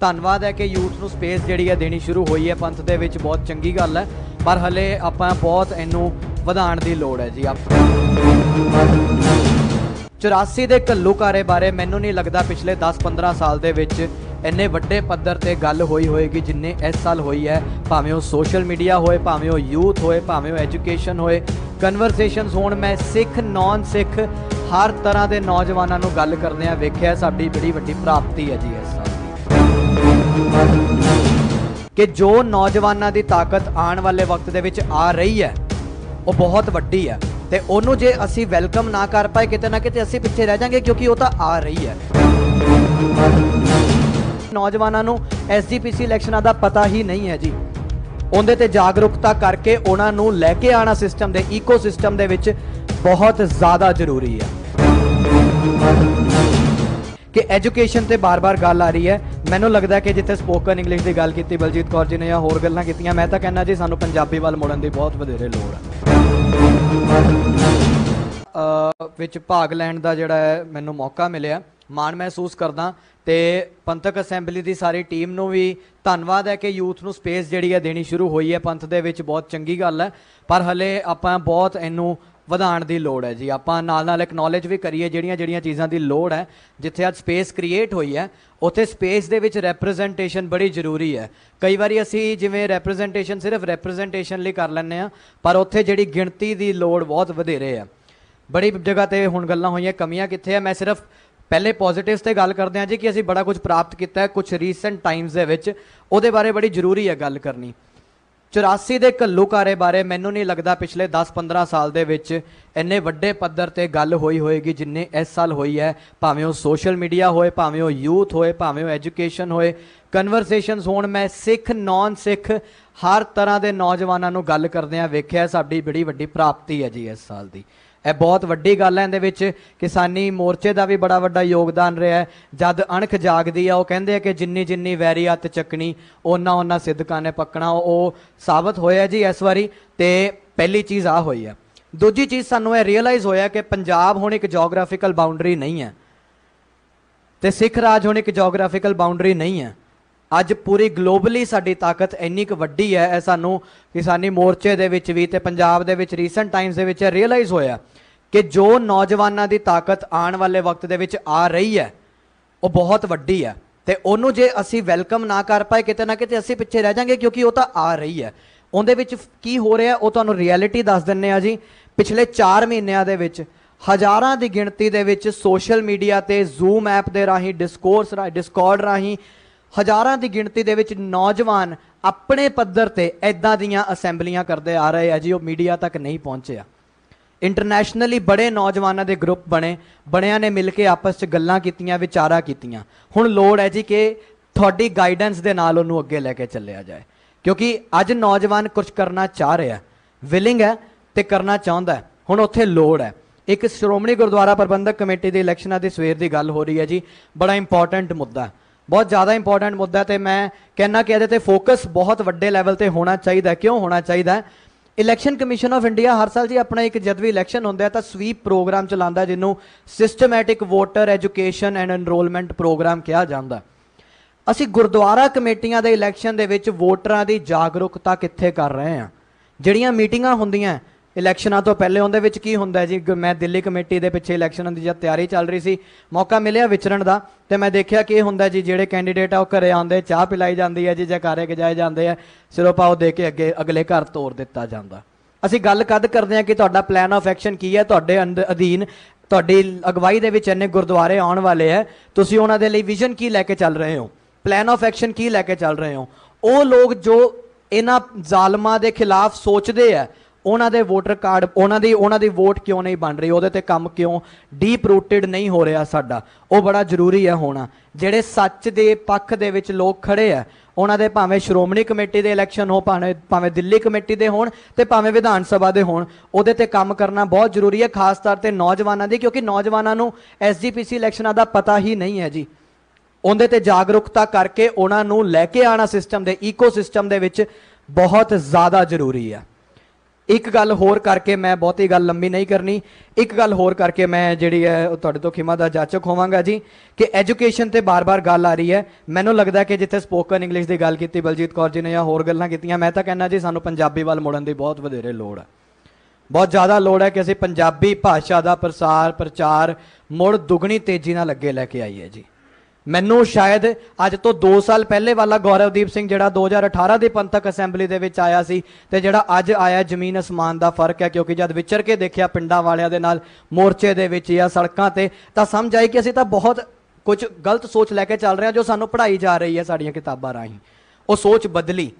ਧੰਨਵਾਦ ਹੈ ਕਿ ਯੂਥ ਨੂੰ ਸਪੇਸ ਜਿਹੜੀ ਹੈ ਦੇਣੀ ਸ਼ੁਰੂ ਹੋਈ ਹੈ ਪੰਥ ਦੇ ਵਿੱਚ ਬਹੁਤ ਚੰਗੀ ਗੱਲ ਹੈ ਪਰ ਹਲੇ ਆਪਾਂ ਬਹੁਤ ਇਹਨੂੰ ਵਧਾਉਣ ਦੀ ਲੋੜ ਹੈ ਜੀ ਆਪ 84 ਦੇ ਘੱਲੂਕਾਰੇ ਬਾਰੇ ਮੈਨੂੰ ਨਹੀਂ ਲੱਗਦਾ ਪਿਛਲੇ 10-15 ਸਾਲ ਦੇ ਵਿੱਚ ਇੰਨੇ ਵੱਡੇ ਪੱਧਰ ਤੇ ਗੱਲ ਹੋਈ ਹੋਏਗੀ ਜਿੰਨੇ ਇਸ ਸਾਲ ਹੋਈ ਹੈ ਭਾਵੇਂ ਉਹ ਸੋਸ਼ਲ ਮੀਡੀਆ ਹੋਏ ਭਾਵੇਂ ਉਹ ਯੂਥ ਹੋਏ ਭਾਵੇਂ ਉਹ ਐਜੂਕੇਸ਼ਨ ਹੋਏ ਕਨਵਰਸੇਸ਼ਨਸ ਹੋਣ ਮੈਂ ਸਿੱਖ ਨਾਨ ਸਿੱਖ ਹਰ ਤਰ੍ਹਾਂ ਦੇ ਨੌਜਵਾਨਾਂ ਨੂੰ ਗੱਲ ਆ ਵੇਖਿਆ ਸਾਡੀ ਬੜੀ ਵੱਡੀ ਪ੍ਰਾਪਤੀ ਹੈ ਜੀ ਇਸ ਸਾਲ ਕਿ ਜੋ ਨੌਜਵਾਨਾਂ ਦੀ ਤਾਕਤ ਆਉਣ ਵਾਲੇ ਵਕਤ ਦੇ ਵਿੱਚ ਆ ਰਹੀ ਹੈ ਉਹ ਬਹੁਤ ਵੱਡੀ ਹੈ ਤੇ ਉਹਨੂੰ ਜੇ ਅਸੀਂ ਵੈਲਕਮ ਨਾ ਕਰ ਪਾਏ ਕਿਤੇ ਨਾ ਕਿਤੇ ਅਸੀਂ ਪਿੱਛੇ ਰਹਿ ਜਾਾਂਗੇ ਕਿਉਂਕਿ ਉਹ ਤਾਂ ਆ ਰਹੀ ਹੈ ਨੌਜਵਾਨਾਂ ਨੂੰ ਐਸਜੀਪੀਸੀ ਇਲੈਕਸ਼ਨਾਂ ਦਾ ਪਤਾ ਹੀ ਨਹੀਂ ਹੈ ਜੀ ਉਹਦੇ ਤੇ ਜਾਗਰੂਕਤਾ ਕਰਕੇ ਉਹਨਾਂ ਨੂੰ ਲੈ ਕੇ ਆਣਾ ਸਿਸਟਮ ਦੇ ਇਕੋਸਿਸਟਮ ਦੇ ਵਿੱਚ ਬਹੁਤ ਜ਼ਿਆਦਾ ਜ਼ਰੂਰੀ ਹੈ ਕਿ ਐਜੂਕੇਸ਼ਨ ਤੇ ਬਾਰ-ਬਾਰ ਗੱਲ ਆ ਰਹੀ ਹੈ ਮੈਨੂੰ ਲੱਗਦਾ ਕਿ ਜਿੱਥੇ ਸਪੋਕਨ ਇੰਗਲਿਸ਼ ਦੀ ਗੱਲ ਕੀਤੀ ਬਲਜੀਤ ਕੌਰ ਜੀ ਨੇ ਜਾਂ ਹੋਰ ਗੱਲਾਂ ਕੀਤੀਆਂ ਮੈਂ ਤਾਂ ਕਹਿੰਦਾ ਜੀ ਸਾਨੂੰ ਪੰਜਾਬੀ ਵੱਲ ਮੁੜਨ ਦੀ ਬਹੁਤ ਵਧੇਰੇ ਲੋੜ ਹੈ ਵਿੱਚ ਭਾਗ ਲੈਣ ਦਾ ਜਿਹੜਾ ਹੈ ਮੈਨੂੰ ਮੌਕਾ ਮਿਲਿਆ ਮਾਣ ਮਹਿਸੂਸ ਕਰਦਾ ਤੇ ਪੰਥਕ ਅਸੈਂਬਲੀ ਦੀ ਸਾਰੀ ਟੀਮ ਨੂੰ ਵੀ ਧੰਨਵਾਦ ਹੈ ਕਿ ਯੂਥ ਨੂੰ ਸਪੇਸ ਜਿਹੜੀ ਹੈ ਦੇਣੀ ਸ਼ੁਰੂ ਹੋਈ ਹੈ ਪੰਥ ਦੇ ਵਿੱਚ ਬਹੁਤ ਚੰਗੀ ਗੱਲ ਹੈ ਪਰ ਹਲੇ ਆਪਾਂ ਬਹੁਤ ਇਹਨੂੰ ਵਧਾਉਣ ਦੀ ਲੋੜ ਹੈ ਜੀ ਆਪਾਂ ਨਾਲ ਨਾਲ ਐਕਨੋਲੇਜ ਵੀ ਕਰੀਏ ਜਿਹੜੀਆਂ ਜਿਹੜੀਆਂ ਚੀਜ਼ਾਂ ਦੀ ਲੋੜ ਹੈ ਜਿੱਥੇ ਅੱਜ ਸਪੇਸ ਕ੍ਰੀਏਟ ਹੋਈ ਹੈ ਉੱਥੇ ਸਪੇਸ ਦੇ ਵਿੱਚ ਰੈਪਰੈਜ਼ੈਂਟੇਸ਼ਨ ਬੜੀ ਜ਼ਰੂਰੀ ਹੈ ਕਈ ਵਾਰੀ ਅਸੀਂ ਜਿਵੇਂ ਰੈਪਰੈਜ਼ੈਂਟੇਸ਼ਨ ਸਿਰਫ ਰੈਪਰੈਜ਼ੈਂਟੇਸ਼ਨ ਲਈ ਕਰ ਲੈਂਦੇ ਆ ਪਰ ਉੱਥੇ ਜਿਹੜੀ ਗਿਣਤੀ ਦੀ ਲੋੜ ਬਹੁਤ ਵਧੇਰੇ ਹੈ ਬੜੀ ਜਗ੍ਹਾ ਤੇ ਹੁਣ ਗੱਲਾਂ ਹੋਈਆਂ ਕਮੀਆਂ ਕਿੱਥੇ ਆ ਮੈਂ ਸਿਰਫ ਪਹਿਲੇ ਪੋਜ਼ਿਟਿਵਸ ਤੇ ਗੱਲ ਕਰਦੇ ਆ ਜੀ ਕਿ ਅਸੀਂ ਬੜਾ ਕੁਝ ਪ੍ਰਾਪਤ ਕੀਤਾ ਹੈ ਕੁਝ ਰੀਸੈਂਟ ਟਾਈਮਸ ਦੇ ਵਿੱਚ ਉਹਦੇ ਬਾਰੇ ਬੜੀ ਜ਼ਰੂਰੀ ਹੈ ਗੱਲ ਕਰਨੀ 84 ਦੇ ਘੱਲੂਕਾਰੇ ਬਾਰੇ ਮੈਨੂੰ ਨਹੀਂ ਲੱਗਦਾ ਪਿਛਲੇ 10-15 ਸਾਲ ਦੇ ਵਿੱਚ ਇੰਨੇ ਵੱਡੇ ਪੱਧਰ ਤੇ ਗੱਲ ਹੋਈ ਹੋਏਗੀ ਜਿੰਨੇ ਇਸ ਸਾਲ ਹੋਈ ਹੈ ਭਾਵੇਂ ਉਹ ਸੋਸ਼ਲ ਮੀਡੀਆ ਹੋਏ ਭਾਵੇਂ ਉਹ ਯੂਥ ਹੋਏ ਭਾਵੇਂ ਉਹ ਐਜੂਕੇਸ਼ਨ ਹੋਏ ਕਨਵਰਸੇਸ਼ਨਸ ਹੋਣ ਮੈਂ ਸਿੱਖ ਨਾਨ ਸਿੱਖ ਹਰ ਤਰ੍ਹਾਂ ਦੇ ਨੌਜਵਾਨਾਂ ਨੂੰ ਗੱਲ ਕਰਦੇ ਆ ਵੇਖਿਆ ਸਾਡੀ ਬੜੀ ਵੱਡੀ ਪ੍ਰਾਪਤੀ ਹੈ ਜੀ ਇਸ ਸਾਲ ਦੀ ਇਹ ਬਹੁਤ ਵੱਡੀ ਗੱਲ ਹੈ ਇਹਦੇ ਵਿੱਚ ਕਿਸਾਨੀ ਮੋਰਚੇ ਦਾ ਵੀ ਬੜਾ ਵੱਡਾ ਯੋਗਦਾਨ ਰਿਹਾ ਹੈ ਜਦ ਅਣਖ ਜਾਗਦੀ ਆ ਉਹ ਕਹਿੰਦੇ ਆ ਕਿ ਜਿੰਨੀ ਜਿੰਨੀ ਵੈਰੀ ਹੱਥ ਚੱਕਣੀ ਉਹਨਾਂ ਉਹਨਾਂ ਸਿੱਧਕਾਂ ਨੇ ਪੱਕਣਾ ਉਹ ਸਾਬਤ ਹੋਇਆ ਜੀ ਇਸ ਵਾਰੀ ਤੇ ਪਹਿਲੀ ਚੀਜ਼ ਆ ਹੋਈ ਹੈ ਦੂਜੀ ਚੀਜ਼ ਸਾਨੂੰ ਇਹ ਰਿਅਲਾਈਜ਼ ਹੋਇਆ ਕਿ ਪੰਜਾਬ ਹੁਣ ਇੱਕ ਜੀਓਗ੍ਰਾਫੀਕਲ ਬਾਉਂਡਰੀ ਨਹੀਂ ਹੈ ਤੇ ਸਿੱਖ ਰਾਜ ਹੁਣ ਇੱਕ ਜੀਓਗ੍ਰਾਫੀਕਲ ਬਾਉਂਡਰੀ ਨਹੀਂ ਹੈ ਅੱਜ ਪੂਰੀ ਗਲੋਬਲੀ ਸਾਡੀ ਤਾਕਤ ਇੰਨੀ ਕੁ ਵੱਡੀ ਹੈ ਇਹ ਸਾਨੂੰ ਕਿਸਾਨੀ ਮੋਰਚੇ ਦੇ ਵਿੱਚ ਵੀ ਤੇ ਪੰਜਾਬ ਦੇ ਵਿੱਚ ਰੀਸੈਂਟ ਟਾਈਮਸ ਦੇ ਵਿੱਚ ਰਿਅਲਾਈਜ਼ ਹੋਇਆ ਕਿ ਜੋ ਨੌਜਵਾਨਾਂ ਦੀ ਤਾਕਤ ਆਉਣ ਵਾਲੇ ਵਕਤ ਦੇ ਵਿੱਚ ਆ ਰਹੀ ਹੈ ਉਹ ਬਹੁਤ ਵੱਡੀ ਹੈ ਤੇ ਉਹਨੂੰ ਜੇ ਅਸੀਂ ਵੈਲਕਮ ਨਾ ਕਰ ਪਾਏ ਕਿਤੇ ਨਾ ਕਿਤੇ ਅਸੀਂ ਪਿੱਛੇ ਰਹਿ ਜਾਾਂਗੇ ਕਿਉਂਕਿ ਉਹ ਤਾਂ ਆ ਰਹੀ ਹੈ ਉਹਦੇ ਵਿੱਚ ਕੀ ਹੋ ਰਿਹਾ ਉਹ ਤੁਹਾਨੂੰ ਰਿਐਲਿਟੀ ਦੱਸ ਦਿੰਨੇ ਆ ਜੀ ਪਿਛਲੇ 4 ਮਹੀਨਿਆਂ ਦੇ ਵਿੱਚ ਹਜ਼ਾਰਾਂ ਦੀ ਗਿਣਤੀ ਦੇ ਵਿੱਚ ਸੋਸ਼ਲ ਮੀਡੀਆ ਤੇ ਜ਼ੂਮ ਐਪ ਦੇ ਰਾਹੀਂ ਡਿਸਕੋਰਸ ਰਾਹੀਂ ਡਿਸਕਾਰਡ ਰਾਹੀਂ ਹਜ਼ਾਰਾਂ ਦੀ ਗਿਣਤੀ ਦੇ ਵਿੱਚ ਨੌਜਵਾਨ ਆਪਣੇ ਪੱਧਰ ਤੇ ਐਦਾਂ ਦੀਆਂ ਅਸੈਂਬਲੀਆਂ ਕਰਦੇ ਆ ਰਹੇ ਆ ਜੀ ਉਹ ਮੀਡੀਆ ਤੱਕ ਨਹੀਂ ਪਹੁੰਚਿਆ ਇੰਟਰਨੈਸ਼ਨਲੀ ਬੜੇ ਨੌਜਵਾਨਾਂ ਦੇ ਗਰੁੱਪ ਬਣੇ ਬਣਿਆਂ ਨੇ ਮਿਲ ਕੇ ਆਪਸ ਵਿੱਚ ਗੱਲਾਂ ਕੀਤੀਆਂ ਵਿਚਾਰਾ ਕੀਤੀਆਂ ਹੁਣ ਲੋੜ ਹੈ ਜੀ ਕਿ ਤੁਹਾਡੀ ਗਾਈਡੈਂਸ ਦੇ ਨਾਲ ਉਹਨੂੰ ਅੱਗੇ ਲੈ ਕੇ ਚੱਲਿਆ ਜਾਏ ਕਿਉਂਕਿ ਅੱਜ ਨੌਜਵਾਨ ਕੁਝ ਕਰਨਾ ਚਾਹ ਰਿਹਾ ਵਿਲਿੰਗ ਹੈ ਤੇ ਕਰਨਾ ਚਾਹੁੰਦਾ ਹੈ ਹੁਣ ਉੱਥੇ ਲੋੜ ਹੈ ਇੱਕ ਸ਼੍ਰੋਮਣੀ ਗੁਰਦੁਆਰਾ ਪ੍ਰਬੰਧਕ ਕਮੇਟੀ ਦੇ ਇਲੈਕਸ਼ਨਾਂ ਦੇ ਸਵੇਰ ਦੀ ਗੱਲ ਹੋ ਰਹੀ ਹੈ ਜੀ ਬੜਾ ਇੰਪੋਰਟੈਂਟ ਮੁੱਦਾ ਬਹੁਤ ਜ਼ਿਆਦਾ ਇੰਪੋਰਟੈਂਟ ਮੁੱਦਾ ਤੇ ਮੈਂ ਕਹਿਣਾ ਕਿ ਇਹਦੇ ਤੇ ਫੋਕਸ ਬਹੁਤ ਵੱਡੇ ਲੈਵਲ ਤੇ ਹੋਣਾ ਚਾਹੀਦਾ ਕਿਉਂ ਹੋਣਾ ਚਾਹੀਦਾ ਇਲੈਕਸ਼ਨ ਕਮਿਸ਼ਨ ਆਫ ਇੰਡੀਆ ਹਰ ਸਾਲ ਜੀ ਆਪਣਾ ਇੱਕ ਜਦਵੀ ਇਲੈਕਸ਼ਨ ਹੁੰਦਾ ਹੈ ਤਾਂ ਸਵੀਪ ਪ੍ਰੋਗਰਾਮ ਚਲਾਉਂਦਾ ਜਿਹਨੂੰ systematic voter education and enrolment programme ਕਿਹਾ ਜਾਂਦਾ ਅਸੀਂ ਗੁਰਦੁਆਰਾ ਕਮੇਟੀਆਂ ਦੇ ਇਲੈਕਸ਼ਨ ਦੇ ਵਿੱਚ ਵੋਟਰਾਂ ਦੀ ਜਾਗਰੂਕਤਾ ਕਿੱਥੇ ਕਰ ਰਹੇ ਹਾਂ ਜਿਹੜੀਆਂ ਮੀਟਿੰਗਾਂ ਹੁੰਦੀਆਂ ਇਲੈਕਸ਼ਨਾਂ ਤੋਂ ਪਹਿਲੇ ਉਹਦੇ ਵਿੱਚ ਕੀ ਹੁੰਦਾ ਜੀ ਮੈਂ ਦਿੱਲੀ ਕਮੇਟੀ ਦੇ ਪਿੱਛੇ ਇਲੈਕਸ਼ਨਾਂ ਦੀ ਜਦ ਤਿਆਰੀ ਚੱਲ ਰਹੀ ਸੀ ਮੌਕਾ ਮਿਲਿਆ ਵਿਚਰਣ ਦਾ ਤੇ ਮੈਂ ਦੇਖਿਆ ਕਿ ਇਹ ਹੁੰਦਾ ਜੀ ਜਿਹੜੇ ਕੈਂਡੀਡੇਟ ਆ ਉਹ ਘਰੇ ਆਉਂਦੇ ਚਾਹ ਪਿਲਾਈ ਜਾਂਦੀ ਹੈ ਜੀ ਕਿ ਗਜਾਏ ਜਾਂਦੇ ਆ ਸਿਰੋਪਾ ਉਹ ਦੇ ਕੇ ਅੱਗੇ ਅਗਲੇ ਘਰ ਤੋਰ ਦਿੱਤਾ ਜਾਂਦਾ ਅਸੀਂ ਗੱਲ ਕਦ ਕਰਦੇ ਹਾਂ ਕਿ ਤੁਹਾਡਾ ਪਲਾਨ ਆਫ ਐਕਸ਼ਨ ਕੀ ਹੈ ਤੁਹਾਡੇ ਅਧੀਨ ਤੁਹਾਡੀ ਅਗਵਾਈ ਦੇ ਵਿੱਚ ਇੰਨੇ ਗੁਰਦੁਆਰੇ ਆਉਣ ਵਾਲੇ ਆ ਤੁਸੀਂ ਉਹਨਾਂ ਦੇ ਲਈ ਵਿਜ਼ਨ ਕੀ ਲੈ ਕੇ ਚੱਲ ਰਹੇ ਹੋ ਪਲਾਨ ਆਫ ਐਕਸ਼ਨ ਕੀ ਲੈ ਕੇ ਚੱਲ ਰਹੇ ਹੋ ਉਹ ਲੋਕ ਜੋ ਇਹਨਾਂ ਜ਼ਾਲਮਾਂ ਦੇ ਖਿਲਾਫ ਸੋਚਦੇ ਆ ਉਹਨਾਂ ਦੇ ਵੋਟਰ ਕਾਰਡ ਉਹਨਾਂ ਦੀ ਉਹਨਾਂ ਦੀ ਵੋਟ ਕਿਉਂ ਨਹੀਂ ਬਣ ਰਹੀ ਉਹਦੇ ਤੇ ਕੰਮ ਕਿਉਂ ਡੀਪ ਰੂਟਡ ਨਹੀਂ ਹੋ ਰਿਹਾ ਸਾਡਾ ਉਹ ਬੜਾ ਜ਼ਰੂਰੀ ਹੈ ਹੋਣਾ ਜਿਹੜੇ ਸੱਚ ਦੇ ਪੱਖ ਦੇ ਵਿੱਚ ਲੋਕ ਖੜੇ ਆ ਉਹਨਾਂ ਦੇ ਭਾਵੇਂ ਸ਼੍ਰੋਮਣੀ ਕਮੇਟੀ ਦੇ ਇਲੈਕਸ਼ਨ ਹੋ ਭਾਵੇਂ ਭਾਵੇਂ ਦਿੱਲੀ ਕਮੇਟੀ ਦੇ ਹੋਣ ਤੇ ਭਾਵੇਂ ਵਿਧਾਨ ਸਭਾ ਦੇ ਹੋਣ ਉਹਦੇ ਤੇ ਕੰਮ ਕਰਨਾ ਬਹੁਤ ਜ਼ਰੂਰੀ ਹੈ ਖਾਸ ਤੌਰ ਤੇ ਨੌਜਵਾਨਾਂ ਦੀ ਕਿਉਂਕਿ ਨੌਜਵਾਨਾਂ ਨੂੰ ਐਸਜੀਪੀਸੀ ਇਲੈਕਸ਼ਨਾਂ ਦਾ ਪਤਾ ਹੀ ਨਹੀਂ ਹੈ ਜੀ ਉਹਦੇ ਤੇ ਜਾਗਰੂਕਤਾ ਕਰਕੇ ਉਹਨਾਂ ਨੂੰ ਲੈ ਕੇ ਆਣਾ ਸਿਸਟਮ ਦੇ ਇਕੋਸਿਸਟਮ ਦੇ ਵਿੱਚ ਬਹੁਤ ਜ਼ਿਆਦਾ ਜ਼ਰੂਰੀ ਹੈ ਇੱਕ ਗੱਲ ਹੋਰ ਕਰਕੇ ਮੈਂ ਬਹੁਤੀ ਗੱਲ ਲੰਮੀ ਨਹੀਂ ਕਰਨੀ ਇੱਕ ਗੱਲ ਹੋਰ ਕਰਕੇ ਮੈਂ ਜਿਹੜੀ ਹੈ ਉਹ ਤੁਹਾਡੇ ਤੋਂ ਖਿਮਾ ਦਾ ਜਾਚਕ ਹੋਵਾਂਗਾ ਜੀ ਕਿ ਐਜੂਕੇਸ਼ਨ ਤੇ ਬਾਰ-ਬਾਰ ਗੱਲ ਆ ਰਹੀ ਹੈ ਮੈਨੂੰ ਲੱਗਦਾ ਕਿ ਜਿੱਥੇ ਸਪੋਕਨ ਇੰਗਲਿਸ਼ ਦੀ ਗੱਲ ਕੀਤੀ ਬਲਜੀਤ ਕੌਰ ਜੀ ਨੇ ਜਾਂ ਹੋਰ ਗੱਲਾਂ ਕੀਤੀਆਂ ਮੈਂ ਤਾਂ ਕਹਿੰਦਾ ਜੀ ਸਾਨੂੰ ਪੰਜਾਬੀ ਵੱਲ ਮੁੜਨ ਦੀ ਬਹੁਤ ਵਧੇਰੇ ਲੋੜ ਹੈ ਬਹੁਤ ਜ਼ਿਆਦਾ ਲੋੜ ਹੈ ਕਿ ਅਸੀਂ ਪੰਜਾਬੀ ਭਾਸ਼ਾ ਦਾ ਪ੍ਰਸਾਰ ਪ੍ਰਚਾਰ ਮੁੜ ਦੁਗਣੀ ਤੇਜ਼ੀ ਨਾਲ ਅੱਗੇ ਲੈ ਕੇ ਆਈਏ ਜੀ ਮੈਨੂੰ ਸ਼ਾਇਦ ਅੱਜ ਤੋਂ 2 ਸਾਲ ਪਹਿਲੇ ਵਾਲਾ ਗੌਰਵਦੀਪ ਸਿੰਘ ਜਿਹੜਾ 2018 ਦੇ ਪੰਥਕ ਅਸੈਂਬਲੀ ਦੇ ਵਿੱਚ ਆਇਆ ਸੀ ਤੇ ਜਿਹੜਾ ਅੱਜ ਆਇਆ ਜ਼ਮੀਨ ਅਸਮਾਨ ਦਾ ਫਰਕ ਹੈ ਕਿਉਂਕਿ ਜਦ ਵਿਚਰ ਕੇ ਦੇਖਿਆ ਪਿੰਡਾਂ ਵਾਲਿਆਂ ਦੇ ਨਾਲ ਮੋਰਚੇ ਦੇ ਵਿੱਚ ਜਾਂ ਸੜਕਾਂ ਤੇ ਤਾਂ ਸਮਝ ਆਈ ਕਿ ਅਸੀਂ ਤਾਂ ਬਹੁਤ ਕੁਝ ਗਲਤ ਸੋਚ ਲੈ ਕੇ ਚੱਲ ਰਹੇ ਹਾਂ ਜੋ ਸਾਨੂੰ ਪੜ੍ਹਾਈ ਜਾ ਰਹੀ ਹੈ ਸਾਡੀਆਂ ਕਿਤਾਬਾਂ ਰਾਹੀਂ ਉਹ ਸੋਚ ਬਦਲੀ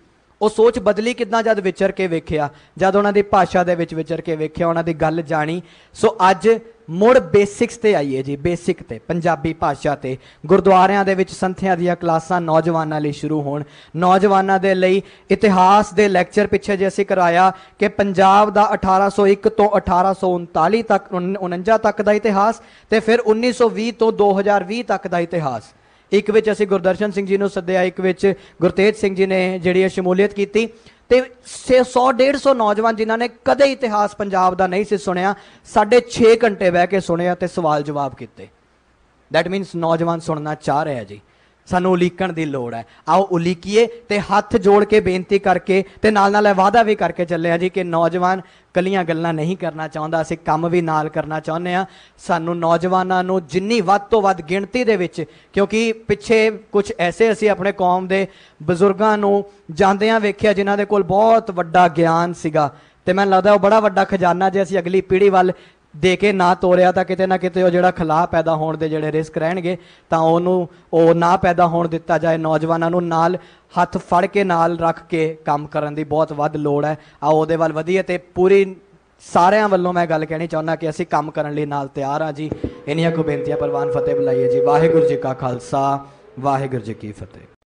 ਉਹ ਸੋਚ ਬਦਲੀ ਕਿਦਾਂ ਜਦ ਵਿਚਰ ਕੇ ਵੇਖਿਆ ਜਦ ਉਹਨਾਂ ਦੀ ਭਾਸ਼ਾ ਦੇ ਵਿੱਚ ਵਿਚਰ ਕੇ ਵੇਖਿਆ ਉਹਨਾਂ ਦੀ ਗੱਲ ਜਾਣੀ ਸੋ ਅੱਜ ਮੁੜ ਬੇਸਿਕਸ ਤੇ ਆਈਏ ਜੀ ਬੇਸਿਕ ਤੇ ਪੰਜਾਬੀ ਭਾਸ਼ਾ ਤੇ ਗੁਰਦੁਆਰਿਆਂ ਦੇ ਵਿੱਚ ਸੰਥਿਆ ਦੀਆਂ ਕਲਾਸਾਂ ਨੌਜਵਾਨਾਂ ਲਈ ਸ਼ੁਰੂ ਹੋਣ ਨੌਜਵਾਨਾਂ ਦੇ ਲਈ ਇਤਿਹਾਸ ਦੇ ਲੈਕਚਰ ਪਿੱਛੇ ਜੇ ਅਸੀਂ ਕਰਾਇਆ ਕਿ ਪੰਜਾਬ ਦਾ 1801 ਤੋਂ 1839 ਤੱਕ 49 ਤੱਕ ਦਾ ਇਤਿਹਾਸ ਤੇ ਫਿਰ 1920 ਤੋਂ 2020 ਤੱਕ ਦਾ ਇਤਿਹਾਸ ਇੱਕ ਵਿੱਚ ਅਸੀਂ ਗੁਰਦਰਸ਼ਨ ਸਿੰਘ ਜੀ ਨੂੰ ਸੱਦਿਆ ਇੱਕ ਵਿੱਚ ਗੁਰਤੇਜ ਸਿੰਘ ਜੀ ਨੇ ਜਿਹੜੀ ਸ਼ਮੂਲੀਅਤ ਕੀਤੀ ਤੇ 600 150 ਨੌਜਵਾਨ ਜਿਨ੍ਹਾਂ ਨੇ ਕਦੇ ਇਤਿਹਾਸ ਪੰਜਾਬ ਦਾ ਨਹੀਂ ਸੀ ਸੁਣਿਆ ਸਾਡੇ 6 ਘੰਟੇ ਬਹਿ ਕੇ ਸੁਣਿਆ ਤੇ ਸਵਾਲ ਜਵਾਬ ਕੀਤੇ ਥੈਟ ਮੀਨਸ ਨੌਜਵਾਨ ਸੁਣਨਾ ਚਾਹ ਰਿਹਾ ਜੀ ਸਾਨੂੰ ਉਲੀਕਣ ਦੀ ਲੋੜ ਹੈ ਆਓ ਉਲੀਕੀਏ ਤੇ ਹੱਥ ਜੋੜ ਕੇ ਬੇਨਤੀ ਕਰਕੇ ਤੇ ਨਾਲ ਨਾਲ ਇਹ ਵਾਅਦਾ ਵੀ ਕਰਕੇ ਚੱਲੇ ਆ ਜੀ ਕਿ ਨੌਜਵਾਨ ਕੱਲੀਆਂ ਗੱਲਾਂ ਨਹੀਂ ਕਰਨਾ ਚਾਹੁੰਦਾ ਅਸੀਂ ਕੰਮ ਵੀ ਨਾਲ ਕਰਨਾ ਚਾਹੁੰਦੇ ਆ ਸਾਨੂੰ ਨੌਜਵਾਨਾਂ ਨੂੰ ਜਿੰਨੀ ਵੱਧ ਤੋਂ ਵੱਧ ਗਿਣਤੀ ਦੇ ਵਿੱਚ ਕਿਉਂਕਿ ਪਿੱਛੇ ਕੁਝ ਐਸੇ ਅਸੀਂ ਆਪਣੇ ਕੌਮ ਦੇ ਬਜ਼ੁਰਗਾਂ ਨੂੰ ਜਾਂਦਿਆਂ ਵੇਖਿਆ ਜਿਨ੍ਹਾਂ ਦੇ ਕੋਲ ਬਹੁਤ ਵੱਡਾ ਗਿਆਨ ਸੀਗਾ ਤੇ ਮੈਨੂੰ ਲੱਗਦਾ ਉਹ ਬੜਾ ਵੱਡਾ ਖਜ਼ਾਨਾ ਜੇ ਅਸੀਂ ਅਗਲੀ ਪੀੜ੍ਹੀ ਵੱਲ ਦੇ ਕੇ ਨਾ ਤੋਰਿਆ ਤਾਂ ਕਿਤੇ ਨਾ ਕਿਤੇ ਉਹ ਜਿਹੜਾ ਖਲਾਅ ਪੈਦਾ ਹੋਣ ਦੇ ਜਿਹੜੇ ਰਿਸਕ ਰਹਿਣਗੇ ਤਾਂ ਉਹਨੂੰ ਉਹ ਨਾ ਪੈਦਾ ਹੋਣ ਦਿੱਤਾ ਜਾਏ ਨੌਜਵਾਨਾਂ ਨੂੰ ਨਾਲ ਹੱਥ ਫੜ ਕੇ ਨਾਲ ਰੱਖ ਕੇ ਕੰਮ ਕਰਨ ਦੀ ਬਹੁਤ ਵੱਧ ਲੋੜ ਹੈ ਆ ਉਹਦੇ ਵੱਲ ਵਧੀਆ ਤੇ ਪੂਰੀ ਸਾਰਿਆਂ ਵੱਲੋਂ ਮੈਂ ਗੱਲ ਕਹਿਣੀ ਚਾਹੁੰਦਾ ਕਿ ਅਸੀਂ ਕੰਮ ਕਰਨ ਲਈ ਨਾਲ ਤਿਆਰ ਆ ਜੀ ਇਨੀਆਂ ਕੋ ਬੇਨਤੀਆਂ ਪ੍ਰਵਾਨ ਫਤਿਹ ਬੁਲਾਈਏ ਜੀ ਵਾਹਿਗੁਰੂ ਜੀ ਕਾ ਖਾਲਸਾ ਵਾਹਿਗੁਰੂ ਜੀ ਕੀ ਫਤਿਹ